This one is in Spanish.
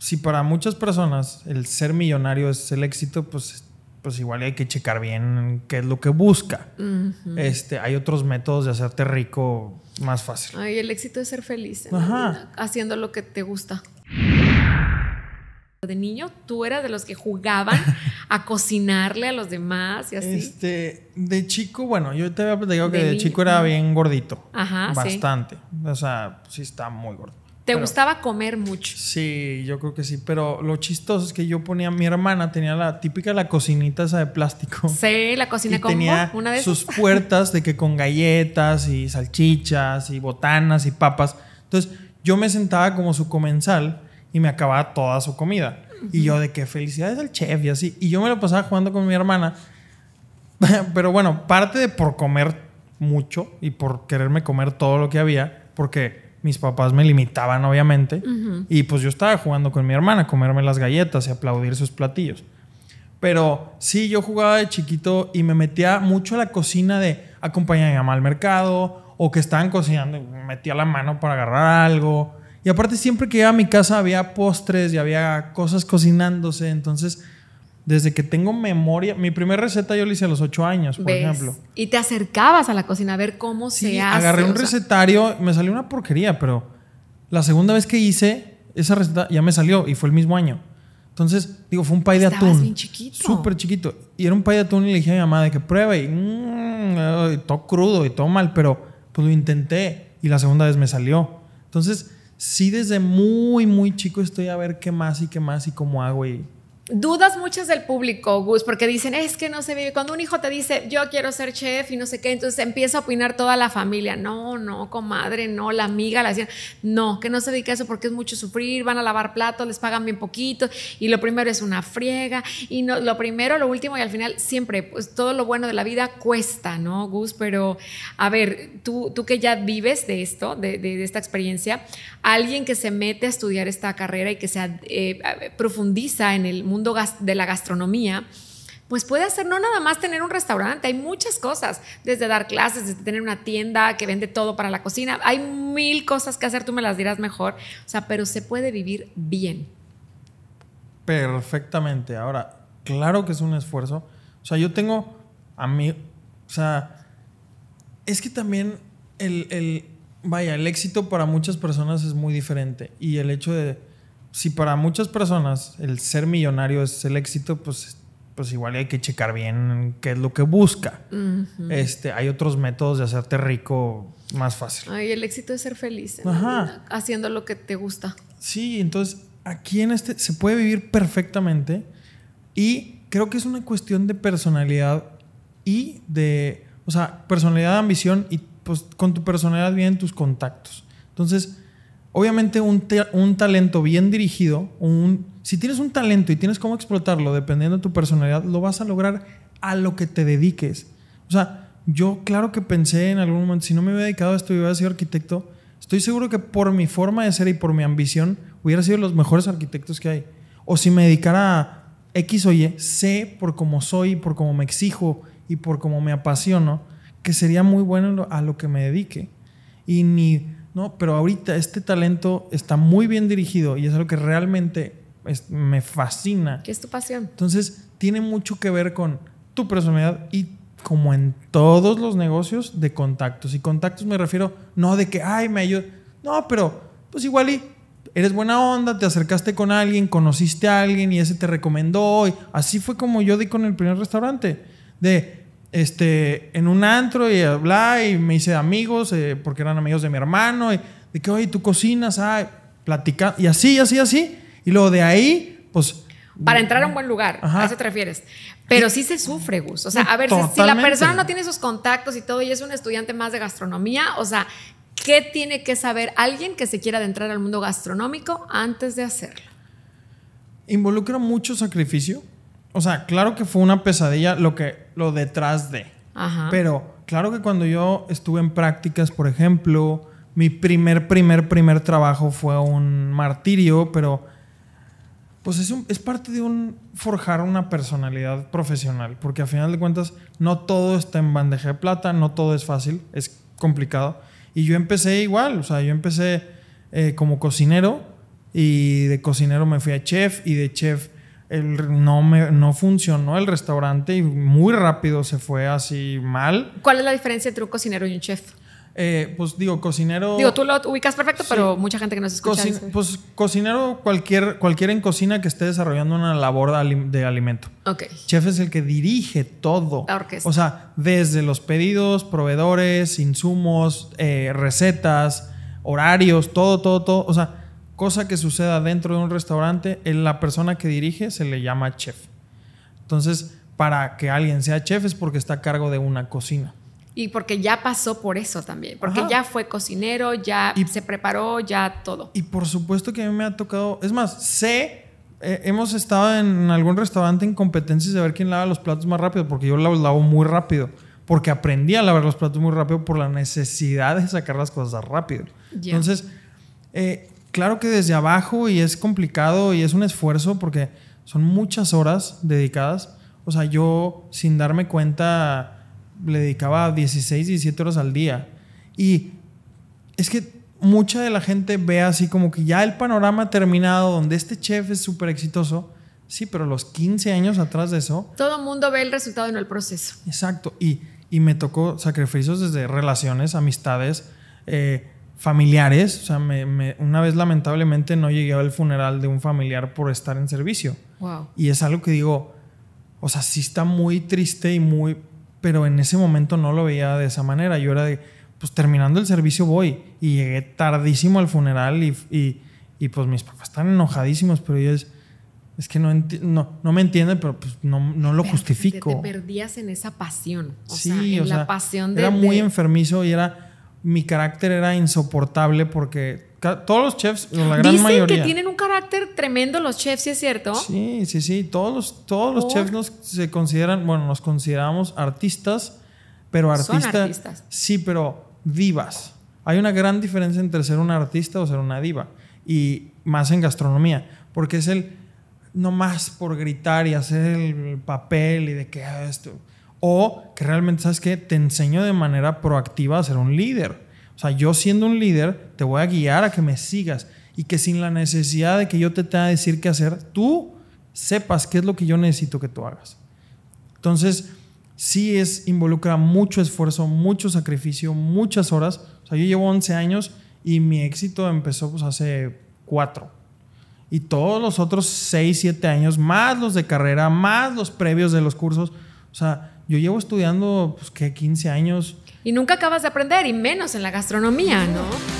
si para muchas personas el ser millonario es el éxito, pues, pues igual hay que checar bien qué es lo que busca. este, hay otros métodos de hacerte rico más fácil. Ay, el éxito es ser feliz haciendo lo que te gusta. De niño, tú eras de los que jugaban a cocinarle a los demás y así. Este, de chico, bueno, yo te había que de, chico era bien gordito. Bastante. O sea, sí está muy gordo. ¿Te gustaba comer mucho? Sí, yo creo que sí. Pero lo chistoso es que yo ponía, mi hermana tenía la típica la cocinita esa de plástico. Sí, la cocina con tenía una de sus puertas de que con galletas y salchichas y botanas y papas. Entonces yo me sentaba como su comensal y me acababa toda su comida. Y yo de qué felicidades al chef y así. Y yo me lo pasaba jugando con mi hermana. pero bueno, parte de por comer mucho y por quererme comer todo lo que había, porque mis papás me limitaban, obviamente. Y pues yo estaba jugando con mi hermana, comerme las galletas y aplaudir sus platillos. Pero sí, yo jugaba de chiquito y me metía mucho a la cocina de acompañar a mi mamá al mercado o que estaban cocinando me metía la mano para agarrar algo. Y aparte siempre que iba a mi casa había postres y había cosas cocinándose, entonces desde que tengo memoria, mi primera receta yo la hice a los ocho años, por ejemplo. Y te acercabas a la cocina a ver cómo se hace. Agarré un recetario, me salió una porquería, pero la segunda vez que hice esa receta ya me salió y fue el mismo año. Entonces, digo, fue un pay de atún. bien chiquito. Súper chiquito. Y era un pay de atún y le dije a mi mamá de que pruebe. y, mm, y todo crudo y todo mal, pero pues lo intenté y la segunda vez me salió. Entonces, sí, desde muy, muy chico estoy a ver qué más y qué más y cómo hago y dudas muchas del público, Gus, porque dicen, es que no se vive. Cuando un hijo te dice, yo quiero ser chef y no sé qué, entonces empieza a opinar toda la familia. No, no, comadre, no, la amiga, la vecina. No, que no se dedique a eso porque es mucho sufrir, van a lavar platos, les pagan bien poquito y lo primero es una friega y no, lo primero, lo último y al final siempre, pues todo lo bueno de la vida cuesta, ¿no, Gus? Pero a ver, tú, tú que ya vives de esto, de, de, esta experiencia, alguien que se mete a estudiar esta carrera y que se eh, profundiza en el mundo de la gastronomía, pues puede hacer no nada más tener un restaurante, hay muchas cosas, desde dar clases, desde tener una tienda que vende todo para la cocina, hay mil cosas que hacer, tú me las dirás mejor, o sea, pero se puede vivir bien. Perfectamente, ahora, claro que es un esfuerzo, o sea, yo tengo a mí, o sea, es que también el, el, vaya, el éxito para muchas personas es muy diferente y el hecho de si para muchas personas el ser millonario es el éxito, pues, pues igual hay que checar bien qué es lo que busca. este, hay otros métodos de hacerte rico más fácil. Y el éxito es ser feliz haciendo lo que te gusta. Sí, entonces aquí en este se puede vivir perfectamente y creo que es una cuestión de personalidad y de, o sea, personalidad, ambición y pues con tu personalidad vienen tus contactos. Entonces, Obviamente un, un talento bien dirigido, un, si tienes un talento y tienes cómo explotarlo dependiendo de tu personalidad, lo vas a lograr a lo que te dediques. O sea, yo claro que pensé en algún momento, si no me hubiera dedicado a esto y hubiera sido arquitecto, estoy seguro que por mi forma de ser y por mi ambición hubiera sido los mejores arquitectos que hay. O si me dedicara a X o Y, sé por cómo soy, por cómo me exijo y por cómo me apasiono, que sería muy bueno a lo que me dedique. Y ni no, pero ahorita este talento está muy bien dirigido y es algo que realmente me fascina. ¿Qué es tu pasión? Entonces, tiene mucho que ver con tu personalidad y como en todos los negocios de contactos. Y contactos me refiero no de que, ay, me ayuda. No, pero pues igual y eres buena onda, te acercaste con alguien, conociste a alguien y ese te recomendó. así fue como yo di con el primer restaurante. De, este, en un antro y hablá y me hice amigos eh, porque eran amigos de mi hermano y de que, oye, tú cocinas, ah, y así, así, así. Y luego de ahí, pues... Para entrar a un buen lugar, a eso te refieres. Pero sí se sufre, Gus. O sea, a ver, si la persona no tiene esos contactos y todo y es un estudiante más de gastronomía, o sea, ¿qué tiene que saber alguien que se quiera adentrar al mundo gastronómico antes de hacerlo? Involucra mucho sacrificio, o sea, claro que fue una pesadilla lo que, lo detrás de. Pero claro que cuando yo estuve en prácticas, por ejemplo, mi primer, primer, primer trabajo fue un martirio, pero pues es, un, es parte de un forjar una personalidad profesional, porque a final de cuentas no todo está en bandeja de plata, no todo es fácil, es complicado. Y yo empecé igual, o sea, yo empecé eh, como cocinero y de cocinero me fui a chef y de chef no, me, no funcionó el restaurante y muy rápido se fue así mal. ¿Cuál es la diferencia entre un cocinero y un chef? Eh, pues digo, cocinero. Digo, tú lo ubicas perfecto, pero mucha gente que nos escucha. Pues cocinero, cualquier, cualquier en cocina que esté desarrollando una labor de, alimento. Ok. Chef es el que dirige todo. O sea, desde los pedidos, proveedores, insumos, eh, recetas, horarios, todo, todo, todo. O sea, cosa que suceda dentro de un restaurante, la persona que dirige se le llama chef. Entonces, para que alguien sea chef es porque está a cargo de una cocina. Y porque ya pasó por eso también, porque ya fue cocinero, ya se preparó, ya todo. Y por supuesto que a mí me ha tocado, es más, sé, eh, hemos estado en algún restaurante en competencias de ver quién lava los platos más rápido, porque yo los lavo muy rápido, porque aprendí a lavar los platos muy rápido por la necesidad de sacar las cosas rápido. Entonces, eh, claro que desde abajo y es complicado y es un esfuerzo porque son muchas horas dedicadas. O sea, yo sin darme cuenta le dedicaba 16, 17 horas al día. Y es que mucha de la gente ve así como que ya el panorama terminado donde este chef es súper exitoso. Sí, pero los 15 años atrás de eso. Todo el mundo ve el resultado y no el proceso. Exacto. Y, y me tocó sacrificios desde relaciones, amistades, eh, familiares. O sea, una vez lamentablemente no llegué al funeral de un familiar por estar en servicio. Y es algo que digo, o sea, sí está muy triste y muy... Pero en ese momento no lo veía de esa manera. Yo era de, pues terminando el servicio voy. Y llegué tardísimo al funeral y, y, pues mis papás están enojadísimos, pero ellos es que no, no, me entienden, pero pues no, lo justifico. Te, perdías en esa pasión. sí, sea, la pasión de. Era muy enfermizo y era mi carácter era insoportable porque todos los chefs, la gran Dicen mayoría. que tienen un carácter tremendo los chefs, ¿sí es cierto? Sí, sí, sí. Todos los, todos los oh. chefs nos se consideran, bueno, nos consideramos artistas, pero artistas. Sí, pero divas. Hay una gran diferencia entre ser un artista o ser una diva. Y más en gastronomía, porque es el no más por gritar y hacer el papel y de qué ah, esto. O que realmente, ¿sabes que Te enseño de manera proactiva a ser un líder. O sea, yo siendo un líder, te voy a guiar a que me sigas y que sin la necesidad de que yo te tenga que decir qué hacer, tú sepas qué es lo que yo necesito que tú hagas. Entonces, sí es, involucra mucho esfuerzo, mucho sacrificio, muchas horas. O sea, yo llevo 11 años y mi éxito empezó pues hace 4. Y todos los otros 6, 7 años, más los de carrera, más los previos de los cursos. O sea, yo llevo estudiando, pues, que 15 años. Y nunca acabas de aprender, y menos en la gastronomía, ¿no?